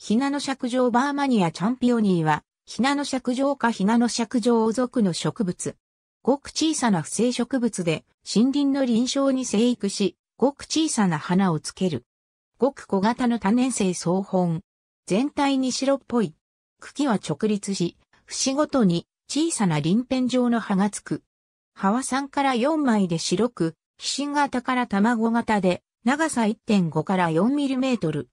ひなの尺状バーマニアチャンピオニーは、ひなの尺状かひなの尺状属の植物。ごく小さな不正植物で、森林の臨床に生育し、ごく小さな花をつける。ごく小型の多年生草本。全体に白っぽい。茎は直立し、節ごとに小さな輪片状の葉がつく。葉は3から4枚で白く、皮疹型から卵型で、長さ1.5から4ミリメートル。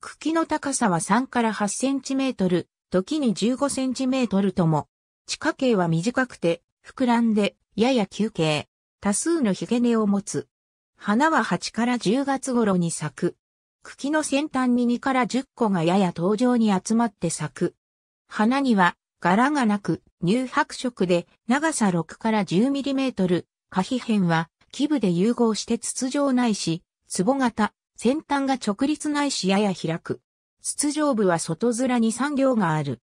茎の高さは3から8センチメートル、時に15センチメートルとも、地下茎は短くて、膨らんで、やや休憩。多数のヒゲ根を持つ。花は8から10月頃に咲く。茎の先端に2から10個がやや頭上に集まって咲く。花には柄がなく乳白色で長さ6から10ミリメートル。花皮片は基部で融合して筒状ないし、壺型、先端が直立ないしやや開く。筒上部は外面に産両がある。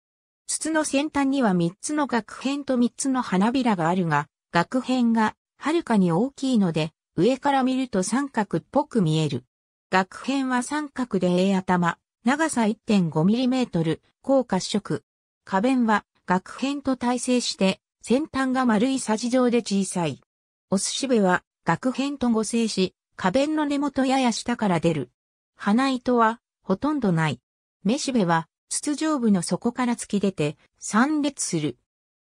筒の先端には3つの額片と3つの花びらがあるが、額片がはるかに大きいので、上から見ると三角っぽく見える。額片は三角で A 頭、長さ 1.5mm、高褐色。花弁は額片と対称して、先端が丸いサジ状で小さい。お寿司部は額片と合成し、花弁の根元やや下から出る。花糸は、ほとんどない。めしべは、筒状部の底から突き出て、散列する。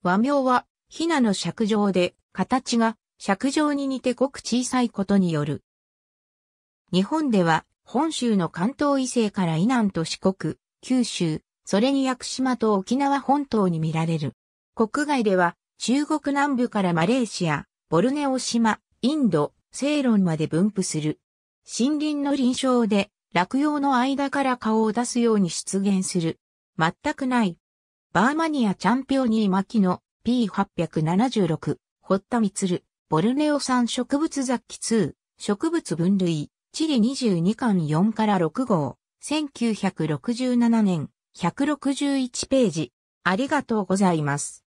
和名は、ひなの尺状で、形が、尺状に似てごく小さいことによる。日本では、本州の関東以西から以南と四国、九州、それに屋久島と沖縄本島に見られる。国外では、中国南部からマレーシア、ボルネオ島、インド、正論まで分布する。森林の臨床で、落葉の間から顔を出すように出現する。全くない。バーマニアチャンピオニー牧野 P876、ミツル、ボルネオ産植物雑記2、植物分類、地理22巻4から6号、1967年、161ページ。ありがとうございます。